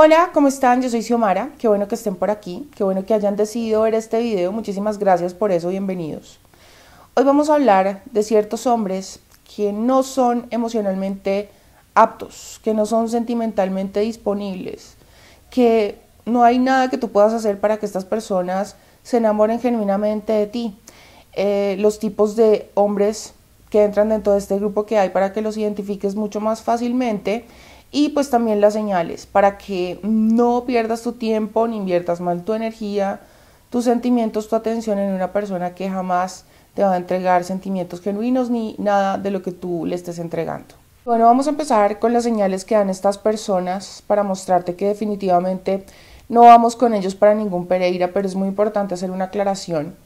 Hola, ¿cómo están? Yo soy Xiomara, qué bueno que estén por aquí, qué bueno que hayan decidido ver este video, muchísimas gracias por eso, bienvenidos. Hoy vamos a hablar de ciertos hombres que no son emocionalmente aptos, que no son sentimentalmente disponibles, que no hay nada que tú puedas hacer para que estas personas se enamoren genuinamente de ti. Eh, los tipos de hombres que entran dentro de este grupo que hay para que los identifiques mucho más fácilmente y pues también las señales para que no pierdas tu tiempo ni inviertas mal tu energía, tus sentimientos, tu atención en una persona que jamás te va a entregar sentimientos genuinos ni nada de lo que tú le estés entregando. Bueno, vamos a empezar con las señales que dan estas personas para mostrarte que definitivamente no vamos con ellos para ningún Pereira, pero es muy importante hacer una aclaración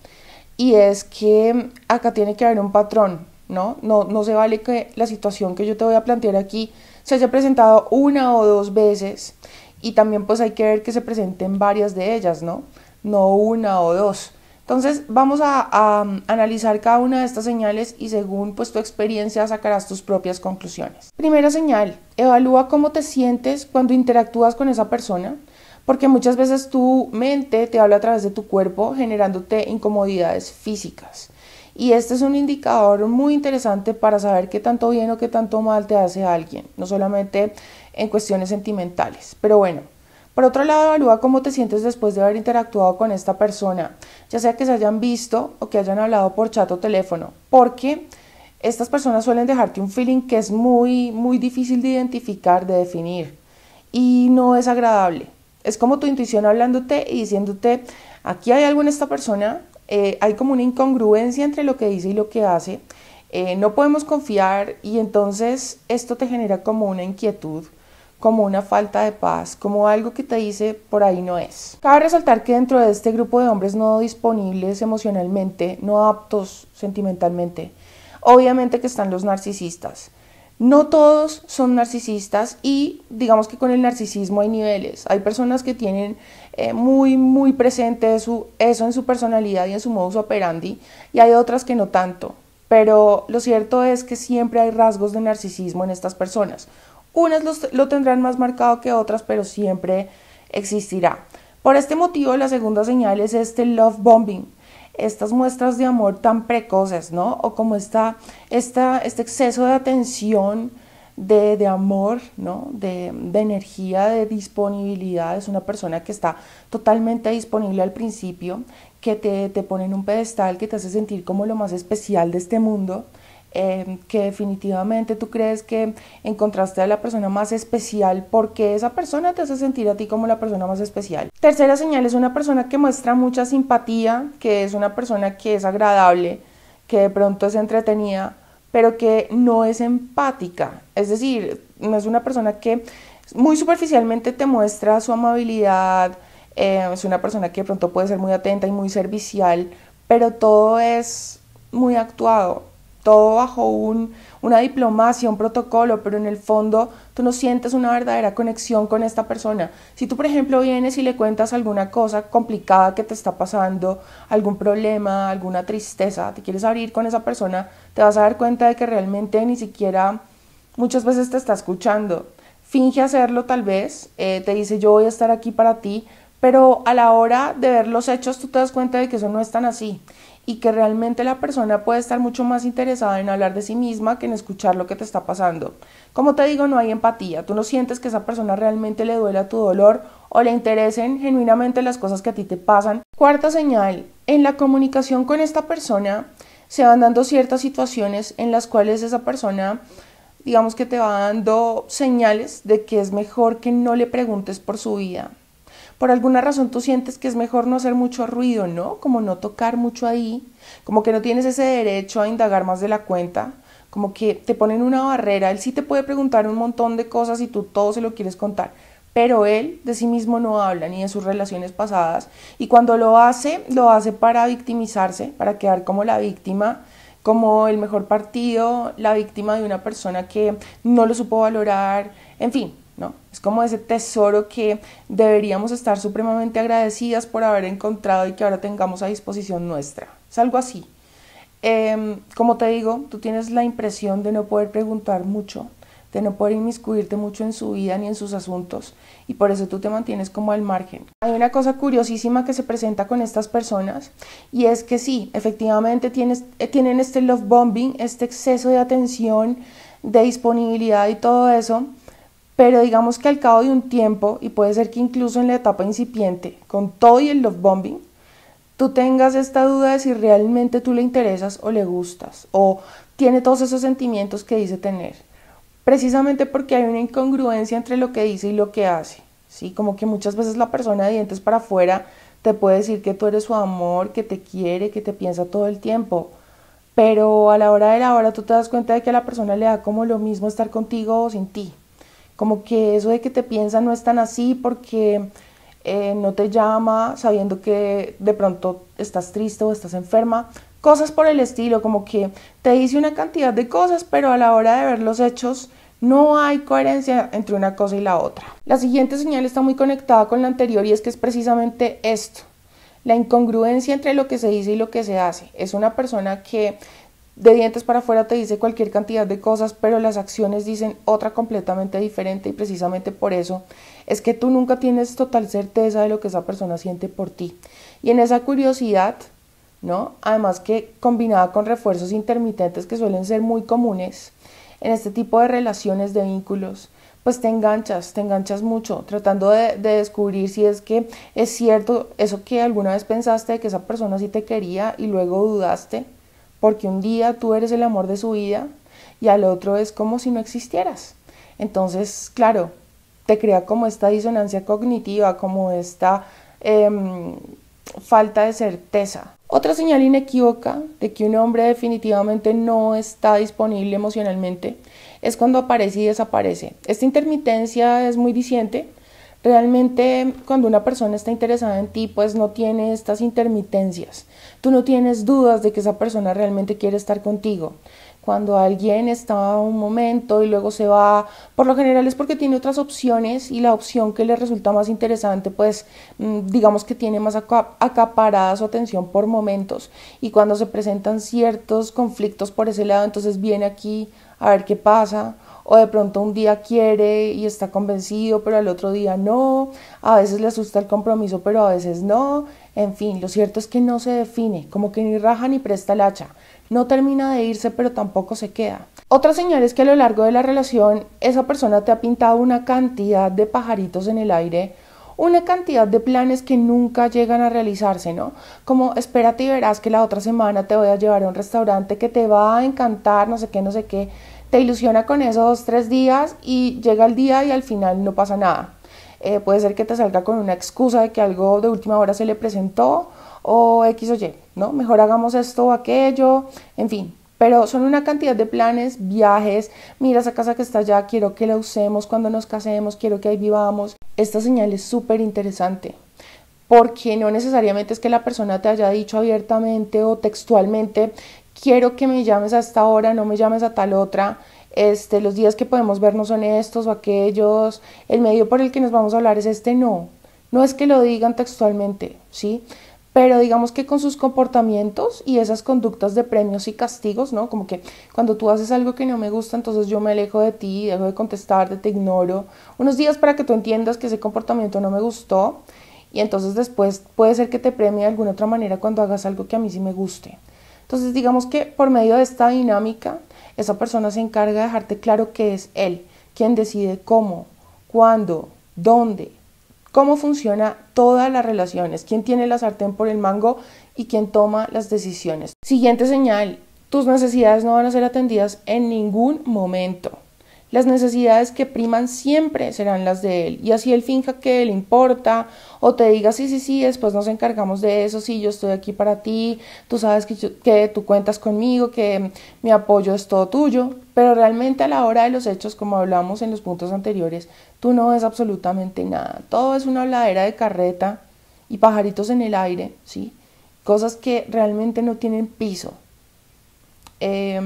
y es que acá tiene que haber un patrón. ¿no? se vale que la situación que yo te voy a plantear aquí se haya presentado una o dos veces y también pues hay que ver que se presenten varias de ellas, ¿no? No una o dos. Entonces vamos a, mm, analizar cada una de estas señales y según pues tu experiencia sacarás tus propias conclusiones. Primera señal, evalúa cómo te sientes cuando interactúas con esa persona, porque muchas veces tu mente te habla a través de tu cuerpo generándote incomodidades físicas. Y este es un indicador muy interesante para saber qué tanto bien o qué tanto mal te hace alguien, no solamente en cuestiones sentimentales. Pero bueno, por otro lado, evalúa cómo te sientes después de haber interactuado con esta persona, ya sea que se hayan visto o que hayan hablado por chat o teléfono, porque estas personas suelen dejarte un feeling que es muy, muy difícil de identificar, de definir, y no es agradable. Es como tu intuición hablándote y diciéndote, aquí hay algo en esta persona eh, hay como una incongruencia entre lo que dice y lo que hace. Eh, no podemos confiar y entonces esto te genera como una inquietud, como una falta de paz, como algo que te dice por ahí no es. Cabe resaltar que dentro de este grupo de hombres no disponibles emocionalmente, no aptos sentimentalmente, obviamente que están los narcisistas. No todos son narcisistas y digamos que con el narcisismo hay niveles. Hay personas que tienen eh, muy, muy presente eso, eso en su personalidad y en su modus operandi, y hay otras que no tanto. Pero lo cierto es que siempre hay rasgos de narcisismo en estas personas. Unas lo tendrán más marcado que otras, pero siempre existirá. Por este motivo, la segunda señal es este love bombing, estas muestras de amor tan precoces, ¿no? O como está esta, este exceso de atención de, amor, ¿no? De, energía, de disponibilidad. Es una persona que está totalmente disponible al principio, que te, pone en un pedestal, que te hace sentir como lo más especial de este mundo. Em, que definitivamente tú crees que encontraste a la persona más especial porque esa persona te hace sentir a ti como la persona más especial. Tercera señal es una persona que muestra mucha simpatía, que es una persona que es agradable, que de pronto es entretenida, pero que no es empática. Es decir, no es una persona que muy superficialmente te muestra su amabilidad, eh, es una persona que de pronto puede ser muy atenta y muy servicial, pero todo es muy actuado todo bajo un, una diplomacia, un protocolo, pero en el fondo tú no sientes una verdadera conexión con esta persona. Si tú, por ejemplo, vienes y le cuentas alguna cosa complicada que te está pasando, algún problema, alguna tristeza, te quieres abrir con esa persona, te vas a dar cuenta de que realmente ni siquiera muchas veces te está escuchando. Finge hacerlo tal vez, eh, te dice yo voy a estar aquí para ti, pero a la hora de ver los hechos tú te das cuenta de que eso no es tan así y que realmente la persona puede estar mucho más interesada en hablar de sí misma que en escuchar lo que te está pasando. Como te digo, no hay empatía, tú no sientes que esa persona realmente le duela tu dolor o le interesen genuinamente las cosas que a ti te pasan. Cuarta señal, en la comunicación con esta persona se van dando ciertas situaciones en las cuales esa persona digamos que te va dando señales de que es mejor que no le preguntes por su vida, por alguna razón tú sientes que es mejor no hacer mucho ruido, ¿no? Como no tocar mucho ahí, como que no tienes ese derecho a indagar más de la cuenta, como que te ponen una barrera, él sí te puede preguntar un montón de cosas y tú todo se lo quieres contar, pero él de sí mismo no habla ni de sus relaciones pasadas y cuando lo hace, lo hace para victimizarse, para quedar como la víctima como el mejor partido, la víctima de una persona que no lo supo valorar, en fin, es como ese tesoro que deberíamos estar supremamente agradecidas por haber encontrado y que ahora tengamos a disposición nuestra. Es algo así. Em, como te digo, tú tienes la impresión de no poder preguntar mucho, de no poder inmiscuirte mucho en su vida ni en sus asuntos, y por eso tú te mantienes como al margen. Hay una cosa curiosísima que se presenta con estas personas, y es que sí, efectivamente tienes, eh, tienen este love bombing, este exceso de atención, de disponibilidad y todo eso, pero digamos que al cabo de un tiempo, y puede ser que incluso en la etapa incipiente, con todo y el love bombing, tú tengas esta duda de si realmente tú le interesas o le gustas, o tiene todos esos sentimientos que dice tener, precisamente porque hay una incongruencia entre lo que dice y lo que hace. ¿sí? Como que muchas veces la persona de dientes para afuera te puede decir que tú eres su amor, que te quiere, que te piensa todo el tiempo, pero a la hora de la hora tú te das cuenta de que a la persona le da como lo mismo estar contigo o sin ti como que eso de que te piensan no es tan así porque eh, no te llama sabiendo que de pronto estás triste o estás enferma, cosas por el estilo, como que te dice una cantidad de cosas, pero a la hora de ver los hechos no hay coherencia entre una cosa y la otra. La siguiente señal está muy conectada con la anterior y es que es precisamente esto, la incongruencia entre lo que se dice y lo que se hace. Es una persona que de dientes para afuera te dice cualquier cantidad de cosas, pero las acciones dicen otra completamente diferente y precisamente por eso es que tú nunca tienes total certeza de lo que esa persona siente por ti. Y en esa curiosidad, ¿no? Además que combinada con refuerzos intermitentes que suelen ser muy comunes en este tipo de relaciones, de vínculos, pues te enganchas, te enganchas mucho, tratando de, de, descubrir si es que es cierto eso que alguna vez pensaste de que esa persona sí te quería y luego dudaste, porque un día tú eres el amor de su vida y al otro es como si no existieras. Entonces, claro, te crea como esta disonancia cognitiva, como esta em, falta de certeza. Otra señal inequívoca de que un hombre definitivamente no está disponible emocionalmente es cuando aparece y desaparece. Esta intermitencia es muy diciente Realmente cuando una persona está interesada en ti, pues no tiene estas intermitencias. Tú no tienes dudas de que esa persona realmente quiere estar contigo. Cuando alguien está un momento y luego se va, por lo general es porque tiene otras opciones y la opción que le resulta más interesante, pues mm, digamos que tiene más acaparada su atención por momentos. Y cuando se presentan ciertos conflictos por ese lado, entonces viene aquí a ver qué pasa o de pronto un día quiere y está convencido, pero al otro día no, a veces le asusta el compromiso, pero a veces no, en fin, lo cierto es que no se define, como que ni raja ni presta el hacha, no termina de irse, pero tampoco se queda. Otra señal es que a lo largo de la relación esa persona te ha pintado una cantidad de pajaritos en el aire, una cantidad de planes que nunca llegan a realizarse, ¿no? Como espérate y verás que la otra semana te voy a llevar a un restaurante que te va a encantar, no sé qué, no sé qué te ilusiona con esos tres días y llega el día y al final no pasa nada. Eh, puede ser que te salga con una excusa de que algo de última hora se le presentó o X o Y, ¿no? Mejor hagamos esto o aquello, en fin. Pero son una cantidad de planes, viajes, mira esa casa que está allá, quiero que la usemos cuando nos casemos, quiero que ahí vivamos. Esta señal es súper interesante porque no necesariamente es que la persona te haya dicho abiertamente o textualmente quiero que me llames a esta hora, no me llames a tal otra, este, los días que podemos vernos son estos o aquellos, el medio por el que nos vamos a hablar es este, no. No es que lo digan textualmente, ¿sí? Pero digamos que con sus comportamientos y esas conductas de premios y castigos, ¿no? Como que cuando tú haces algo que no me gusta, entonces yo me alejo de ti, dejo de contestarte, te ignoro. Unos días para que tú entiendas que ese comportamiento no me gustó y entonces después puede ser que te premie de alguna otra manera cuando hagas algo que a mí sí me guste. Entonces digamos que por medio de esta dinámica, esa persona se encarga de dejarte claro que es él quien decide cómo, cuándo, dónde, cómo funciona todas las relaciones, quién tiene la sartén por el mango y quién toma las decisiones. Siguiente señal, tus necesidades no van a ser atendidas en ningún momento. Las necesidades que priman siempre serán las de él, y así él finja que le importa, o te diga, sí, sí, sí, después nos encargamos de eso, sí, yo estoy aquí para ti, tú sabes que, que tú cuentas conmigo, que mi apoyo es todo tuyo, pero realmente a la hora de los hechos, como hablamos en los puntos anteriores, tú no ves absolutamente nada, todo es una habladera de carreta y pajaritos en el aire, ¿sí? Cosas que realmente no tienen piso. Eh,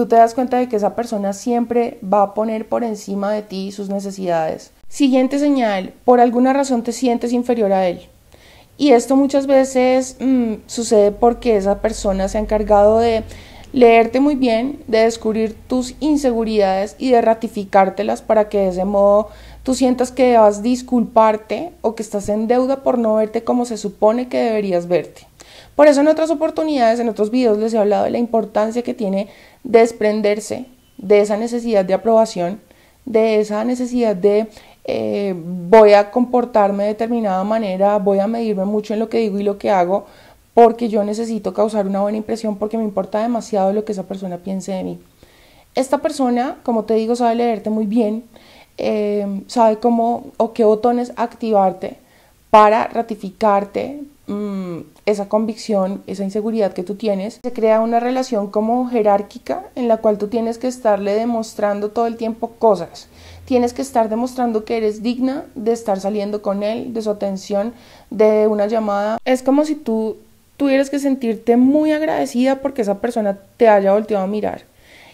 tú te das cuenta de que esa persona siempre va a poner por encima de ti sus necesidades. Siguiente señal, por alguna razón te sientes inferior a él. Y esto muchas veces mm, sucede porque esa persona se ha encargado de leerte muy bien, de descubrir tus inseguridades y de ratificártelas para que de ese modo tú sientas que debas disculparte o que estás en deuda por no verte como se supone que deberías verte. Por eso en otras oportunidades, en otros videos les he hablado de la importancia que tiene desprenderse de esa necesidad de aprobación, de esa necesidad de eh, voy a comportarme de determinada manera, voy a medirme mucho en lo que digo y lo que hago, porque yo necesito causar una buena impresión, porque me importa demasiado lo que esa persona piense de mí. Esta persona, como te digo, sabe leerte muy bien, eh, sabe cómo o qué botones activarte para ratificarte, mm, esa convicción, esa inseguridad que tú tienes, se crea una relación como jerárquica en la cual tú tienes que estarle demostrando todo el tiempo cosas. Tienes que estar demostrando que eres digna de estar saliendo con él, de su atención, de una llamada. Es como si tú tuvieras que sentirte muy agradecida porque esa persona te haya volteado a mirar.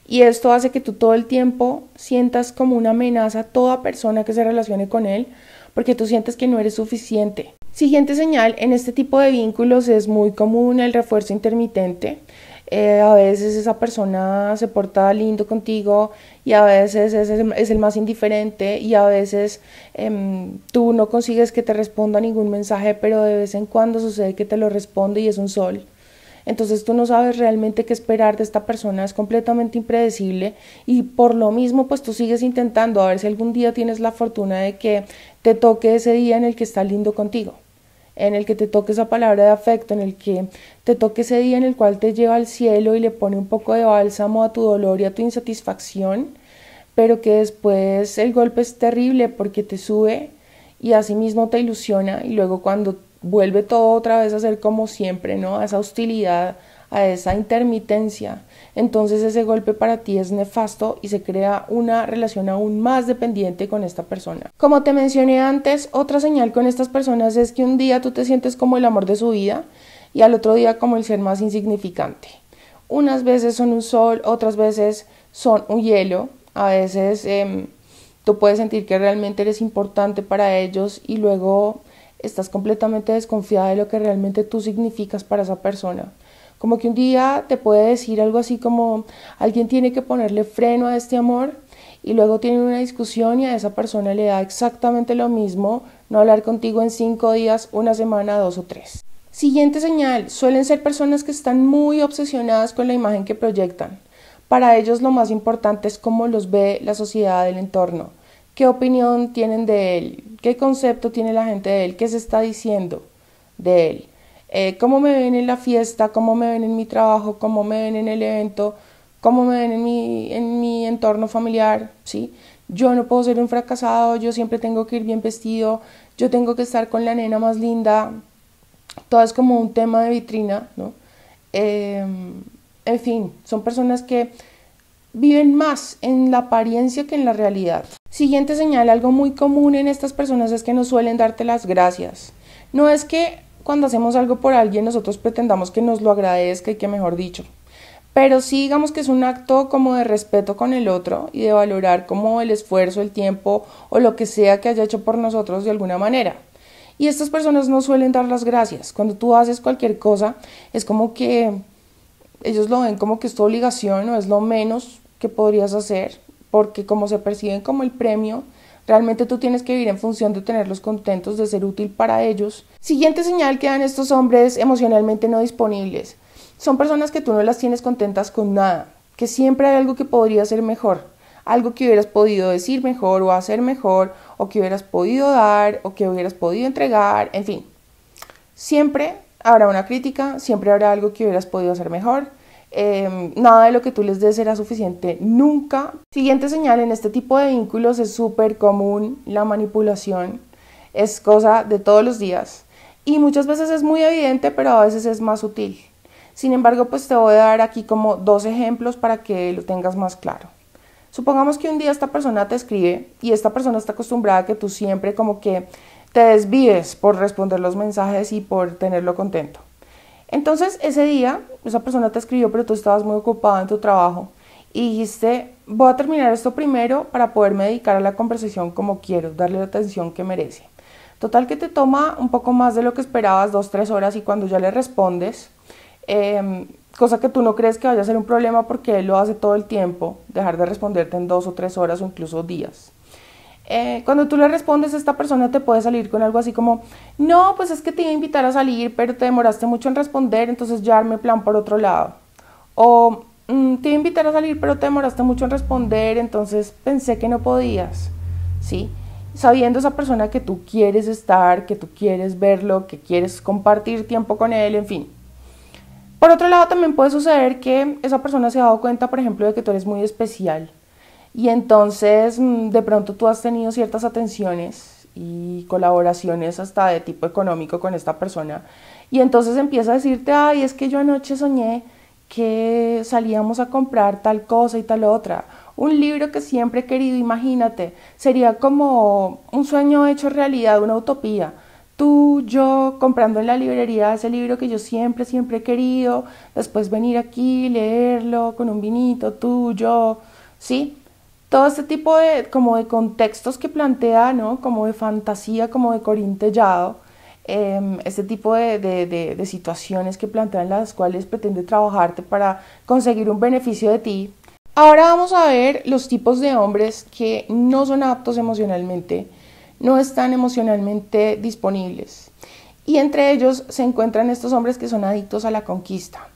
Y esto hace que tú todo el tiempo sientas como una amenaza a toda persona que se relacione con él, porque tú sientes que no eres suficiente. Siguiente señal, en este tipo de vínculos es muy común el refuerzo intermitente. Eh, a veces esa persona se porta lindo contigo y a veces es, el, más indiferente y a veces em, tú no consigues que te responda ningún mensaje, pero de vez en cuando sucede que te lo responde y es un sol. Entonces tú no sabes realmente qué esperar de esta persona, es completamente impredecible y por lo mismo pues tú sigues intentando a ver si algún día tienes la fortuna de que te toque ese día en el que está lindo contigo en el que te toque esa palabra de afecto, en el que te toque ese día en el cual te lleva al cielo y le pone un poco de bálsamo a tu dolor y a tu insatisfacción, pero que después el golpe es terrible porque te sube y asimismo mismo te ilusiona y luego cuando vuelve todo otra vez a ser como siempre, ¿no? A esa hostilidad esa intermitencia, entonces ese golpe para ti es nefasto y se crea una relación aún más dependiente con esta persona. Como te mencioné antes, otra señal con estas personas es que un día tú te sientes como el amor de su vida y al otro día como el ser más insignificante. Unas veces son un sol, otras veces son un hielo, a veces em, tú puedes sentir que realmente eres importante para ellos y luego estás completamente desconfiada de lo que realmente tú significas para esa persona. Como que un día te puede decir algo así como alguien tiene que ponerle freno a este amor y luego tienen una discusión y a esa persona le da exactamente lo mismo no hablar contigo en cinco días, una semana, dos o tres. Siguiente señal, suelen ser personas que están muy obsesionadas con la imagen que proyectan. Para ellos lo más importante es cómo los ve la sociedad, del entorno, qué opinión tienen de él, qué concepto tiene la gente de él, qué se está diciendo de él. Eh, cómo me ven en la fiesta, cómo me ven en mi trabajo, cómo me ven en el evento, cómo me ven en mi, en mi entorno familiar, ¿sí? Yo no puedo ser un fracasado, yo siempre tengo que ir bien vestido, yo tengo que estar con la nena más linda, todo es como un tema de vitrina, ¿no? Em, en fin, son personas que viven más en la apariencia que en la realidad. Siguiente señal, algo muy común en estas personas es que no suelen darte las gracias. No es que cuando hacemos algo por alguien nosotros pretendamos que nos lo agradezca y que mejor dicho. Pero sí digamos que es un acto como de respeto con el otro y de valorar como el esfuerzo, el tiempo o lo que sea que haya hecho por nosotros de alguna manera. Y estas personas no suelen dar las gracias. Cuando tú haces cualquier cosa, es como que ellos lo ven como que es tu obligación o es lo menos que podrías hacer, porque como se perciben como el premio Realmente tú tienes que vivir en función de tenerlos contentos, de ser útil para ellos. Siguiente señal que dan estos hombres emocionalmente no disponibles. Son personas que tú no las tienes contentas con nada, que siempre hay algo que podría ser mejor, algo que hubieras podido decir mejor o hacer mejor, o que hubieras podido dar, o que hubieras podido entregar, en fin. Siempre habrá una crítica, siempre habrá algo que hubieras podido hacer mejor, Em, nada de lo que tú les des será suficiente nunca. Siguiente señal, en este tipo de vínculos es súper común la manipulación, es cosa de todos los días y muchas veces es muy evidente, pero a veces es más sutil. Sin embargo, pues te voy a dar aquí como dos ejemplos para que lo tengas más claro. Supongamos que un día esta persona te escribe y esta persona está acostumbrada a que tú siempre como que te desvíes por responder los mensajes y por tenerlo contento. Entonces ese día esa persona te escribió, pero tú estabas muy ocupada en tu trabajo y dijiste, voy a terminar esto primero para poderme dedicar a la conversación como quiero, darle la atención que merece. Total que te toma un poco más de lo que esperabas, dos, tres horas, y cuando ya le respondes, em, cosa que tú no crees que vaya a ser un problema porque él lo hace todo el tiempo, dejar de responderte en dos o tres horas o incluso días. Eh, cuando tú le respondes a esta persona te puede salir con algo así como, no, pues es que te iba a invitar a salir, pero te demoraste mucho en responder, entonces ya arme plan por otro lado. O mm, te iba a invitar a salir, pero te demoraste mucho en responder, entonces pensé que no podías. ¿Sí? Sabiendo esa persona que tú quieres estar, que tú quieres verlo, que quieres compartir tiempo con él, en fin. Por otro lado, también puede suceder que esa persona se ha dado cuenta, por ejemplo, de que tú eres muy especial y entonces mm, de pronto tú has tenido ciertas atenciones y colaboraciones hasta de tipo económico con esta persona. Y entonces empieza a decirte, ay, es que yo anoche soñé que salíamos a comprar tal cosa y tal otra. Un libro que siempre he querido, imagínate. Sería como un sueño hecho realidad, una utopía. Tú, yo, comprando en la librería ese libro que yo siempre, siempre he querido, después venir aquí, leerlo con un vinito, tú, yo, ¿sí? todo este tipo de, como de contextos que plantea, ¿no? como de fantasía, como de corintellado, eh, em, este tipo de, situaciones que plantean las cuales pretende trabajarte para conseguir un beneficio de ti. Ahora vamos a ver los tipos de hombres que no son aptos emocionalmente, no están emocionalmente disponibles. Y entre ellos se encuentran estos hombres que son adictos a la conquista,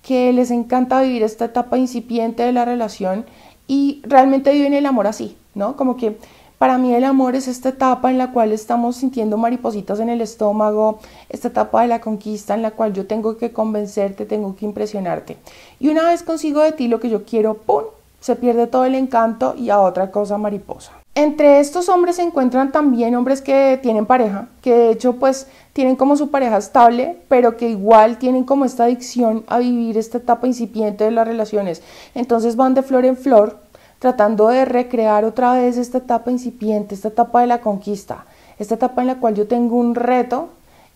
que les encanta vivir esta etapa incipiente de la relación y realmente viven el amor así, ¿no? Como que para mí el amor es esta etapa en la cual estamos sintiendo maripositas en el estómago, esta etapa de la conquista en la cual yo tengo que convencerte, tengo que impresionarte. Y una vez consigo de ti lo que yo quiero, ¡pum! Se pierde todo el encanto y a otra cosa mariposa. Entre estos hombres se encuentran también hombres que tienen pareja, que de hecho pues tienen como su pareja estable, pero que igual tienen como esta adicción a vivir esta etapa incipiente de las relaciones. Entonces van de flor en flor tratando de recrear otra vez esta etapa incipiente, esta etapa de la conquista, esta etapa en la cual yo tengo un reto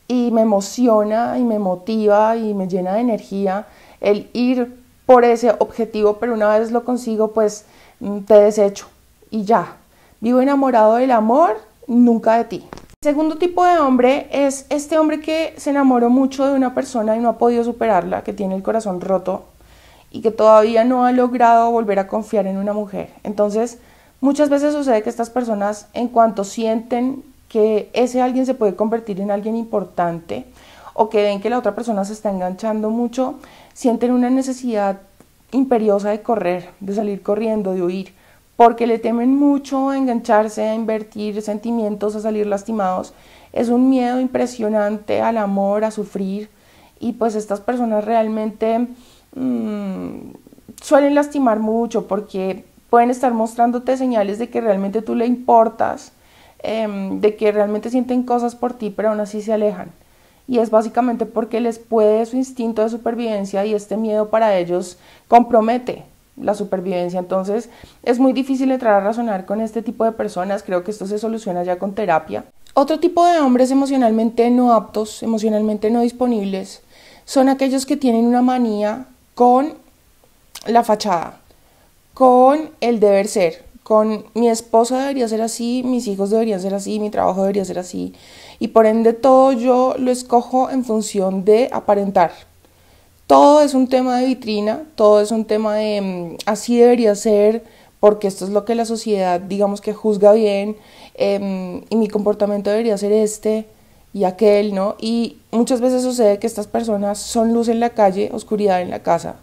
y me emociona y me motiva y me llena de energía el ir por ese objetivo, pero una vez lo consigo pues mm, te desecho y ya, Vivo enamorado del amor, nunca de ti. El segundo tipo de hombre es este hombre que se enamoró mucho de una persona y no ha podido superarla, que tiene el corazón roto y que todavía no ha logrado volver a confiar en una mujer. Entonces, muchas veces sucede que estas personas, en cuanto sienten que ese alguien se puede convertir en alguien importante o que ven que la otra persona se está enganchando mucho, sienten una necesidad imperiosa de correr, de salir corriendo, de huir porque le temen mucho engancharse, a invertir sentimientos, a salir lastimados. Es un miedo impresionante al amor, a sufrir, y pues estas personas realmente mm, suelen lastimar mucho porque pueden estar mostrándote señales de que realmente tú le importas, em, de que realmente sienten cosas por ti, pero aún así se alejan. Y es básicamente porque les puede su instinto de supervivencia y este miedo para ellos compromete la supervivencia. Entonces es muy difícil entrar a razonar con este tipo de personas, creo que esto se soluciona ya con terapia. Otro tipo de hombres emocionalmente no aptos, emocionalmente no disponibles, son aquellos que tienen una manía con la fachada, con el deber ser, con mi esposa debería ser así, mis hijos deberían ser así, mi trabajo debería ser así. Y por ende todo yo lo escojo en función de aparentar, todo es un tema de vitrina, todo es un tema de mm, así debería ser, porque esto es lo que la sociedad, digamos que juzga bien, em, y mi comportamiento debería ser este y aquel, ¿no? Y muchas veces sucede que estas personas son luz en la calle, oscuridad en la casa,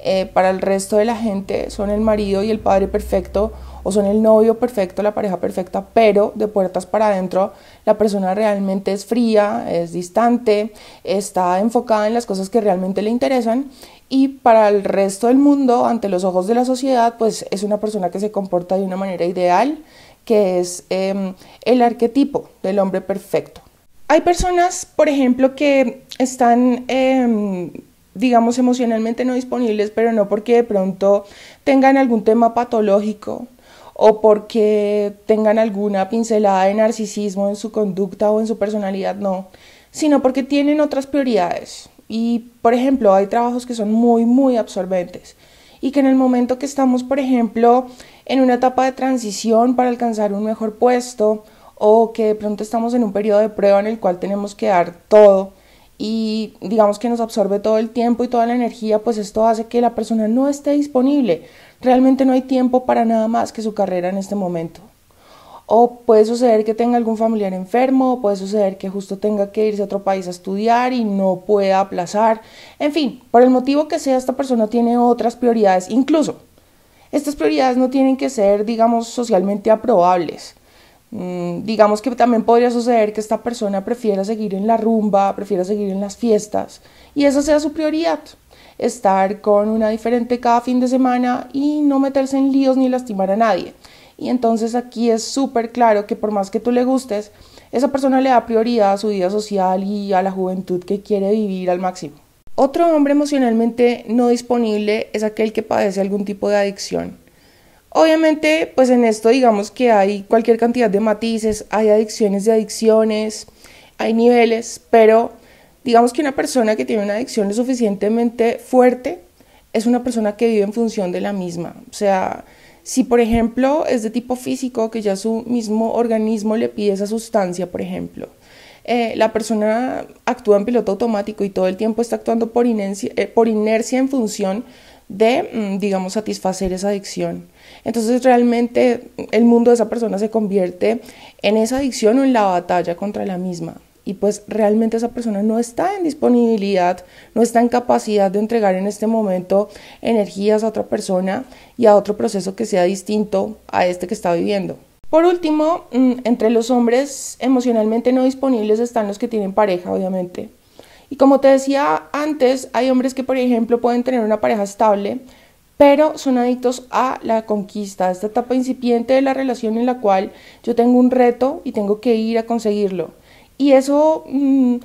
eh, para el resto de la gente son el marido y el padre perfecto o son el novio perfecto, la pareja perfecta, pero de puertas para adentro la persona realmente es fría, es distante, está enfocada en las cosas que realmente le interesan y para el resto del mundo, ante los ojos de la sociedad, pues es una persona que se comporta de una manera ideal, que es em, el arquetipo del hombre perfecto. Hay personas, por ejemplo, que están em, digamos, emocionalmente no disponibles, pero no porque de pronto tengan algún tema patológico o porque tengan alguna pincelada de narcisismo en su conducta o en su personalidad, no, sino porque tienen otras prioridades. Y, por ejemplo, hay trabajos que son muy, muy absorbentes y que en el momento que estamos, por ejemplo, en una etapa de transición para alcanzar un mejor puesto o que de pronto estamos en un periodo de prueba en el cual tenemos que dar todo, y digamos que nos absorbe todo el tiempo y toda la energía, pues esto hace que la persona no esté disponible. Realmente no hay tiempo para nada más que su carrera en este momento. O puede suceder que tenga algún familiar enfermo, o puede suceder que justo tenga que irse a otro país a estudiar y no pueda aplazar. En fin, por el motivo que sea, esta persona tiene otras prioridades. Incluso, estas prioridades no tienen que ser, digamos, socialmente aprobables. Mm, digamos que también podría suceder que esta persona prefiera seguir en la rumba, prefiera seguir en las fiestas y esa sea su prioridad, estar con una diferente cada fin de semana y no meterse en líos ni lastimar a nadie. Y entonces aquí es súper claro que por más que tú le gustes, esa persona le da prioridad a su vida social y a la juventud que quiere vivir al máximo. Otro hombre emocionalmente no disponible es aquel que padece algún tipo de adicción. Obviamente, pues en esto digamos que hay cualquier cantidad de matices, hay adicciones de adicciones, hay niveles, pero digamos que una persona que tiene una adicción lo suficientemente fuerte es una persona que vive en función de la misma. O sea, si por ejemplo es de tipo físico, que ya su mismo organismo le pide esa sustancia, por ejemplo, eh, la persona actúa en piloto automático y todo el tiempo está actuando por inercia, eh, por inercia en función de, mm, digamos, satisfacer esa adicción. Entonces realmente el mundo de esa persona se convierte en esa adicción o en la batalla contra la misma. Y pues realmente esa persona no está en disponibilidad, no está en capacidad de entregar en este momento energías a otra persona y a otro proceso que sea distinto a este que está viviendo. Por último, mm, entre los hombres emocionalmente no disponibles están los que tienen pareja, obviamente. Y como te decía antes, hay hombres que, por ejemplo, pueden tener una pareja estable, pero son adictos a la conquista, a esta etapa incipiente de la relación en la cual yo tengo un reto y tengo que ir a conseguirlo. Y eso, mm,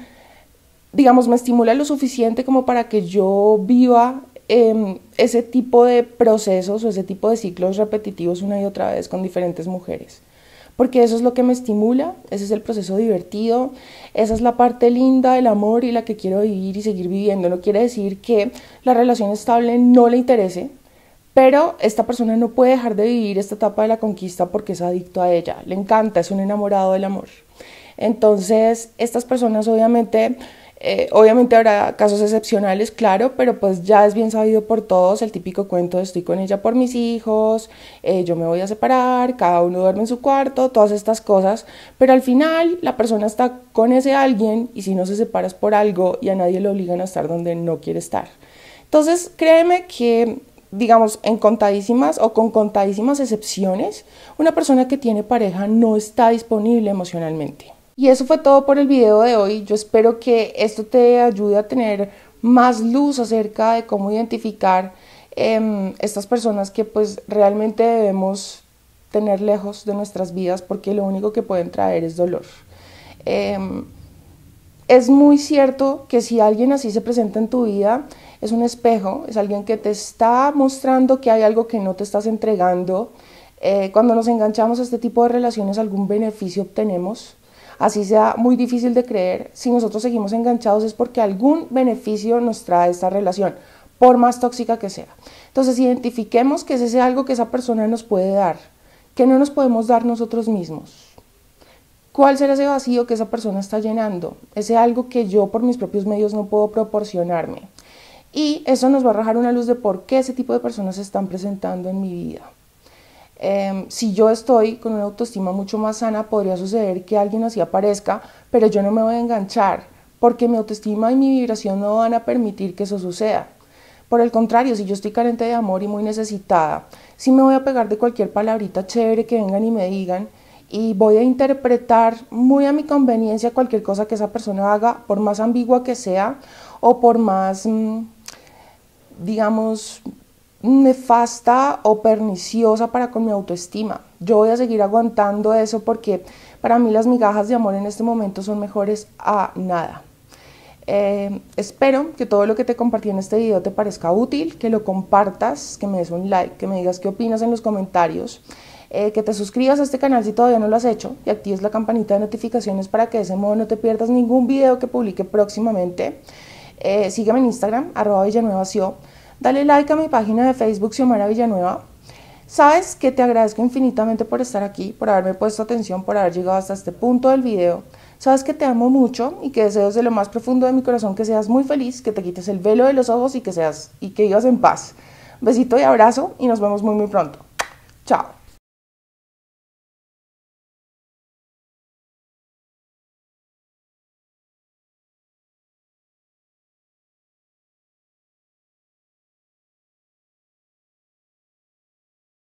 digamos, me estimula lo suficiente como para que yo viva em, ese tipo de procesos o ese tipo de ciclos repetitivos una y otra vez con diferentes mujeres. Porque eso es lo que me estimula, ese es el proceso divertido, esa es la parte linda del amor y la que quiero vivir y seguir viviendo. No quiere decir que la relación estable no le interese, pero esta persona no puede dejar de vivir esta etapa de la conquista porque es adicto a ella, le encanta, es un enamorado del amor. Entonces, estas personas obviamente, eh, obviamente habrá casos excepcionales, claro, pero pues ya es bien sabido por todos el típico cuento de estoy con ella por mis hijos, eh, yo me voy a separar, cada uno duerme en su cuarto, todas estas cosas, pero al final la persona está con ese alguien y si no se separas por algo y a nadie le obligan a estar donde no quiere estar. Entonces, créeme que digamos, en contadísimas o con contadísimas excepciones, una persona que tiene pareja no está disponible emocionalmente. Y eso fue todo por el video de hoy. Yo espero que esto te ayude a tener más luz acerca de cómo identificar em, estas personas que pues realmente debemos tener lejos de nuestras vidas porque lo único que pueden traer es dolor. Em, es muy cierto que si alguien así se presenta en tu vida, es un espejo, es alguien que te está mostrando que hay algo que no te estás entregando. Eh, cuando nos enganchamos a este tipo de relaciones, algún beneficio obtenemos. Así sea muy difícil de creer, si nosotros seguimos enganchados es porque algún beneficio nos trae esta relación, por más tóxica que sea. Entonces identifiquemos que es ese algo que esa persona nos puede dar, que no nos podemos dar nosotros mismos. ¿Cuál será ese vacío que esa persona está llenando? Ese algo que yo por mis propios medios no puedo proporcionarme. Y eso nos va a arrojar una luz de por qué ese tipo de personas se están presentando en mi vida. Em, si yo estoy con una autoestima mucho más sana, podría suceder que alguien así aparezca, pero yo no me voy a enganchar, porque mi autoestima y mi vibración no van a permitir que eso suceda. Por el contrario, si yo estoy carente de amor y muy necesitada, sí me voy a pegar de cualquier palabrita chévere que vengan y me digan y voy a interpretar muy a mi conveniencia cualquier cosa que esa persona haga, por más ambigua que sea o por más mm, digamos, nefasta o perniciosa para con mi autoestima. Yo voy a seguir aguantando eso porque para mí las migajas de amor en este momento son mejores a nada. Eh, espero que todo lo que te compartí en este video te parezca útil, que lo compartas, que me des un like, que me digas qué opinas en los comentarios, eh, que te suscribas a este canal si todavía no lo has hecho y actives la campanita de notificaciones para que de ese modo no te pierdas ningún video que publique próximamente. Eh, sígueme en Instagram, arroba Villanueva Dale like a mi página de Facebook, Xiomara Villanueva. Sabes que te agradezco infinitamente por estar aquí, por haberme puesto atención, por haber llegado hasta este punto del video. Sabes que te amo mucho y que deseo desde lo más profundo de mi corazón que seas muy feliz, que te quites el velo de los ojos y que seas y que vivas en paz. Besito y abrazo y nos vemos muy muy pronto. Chao.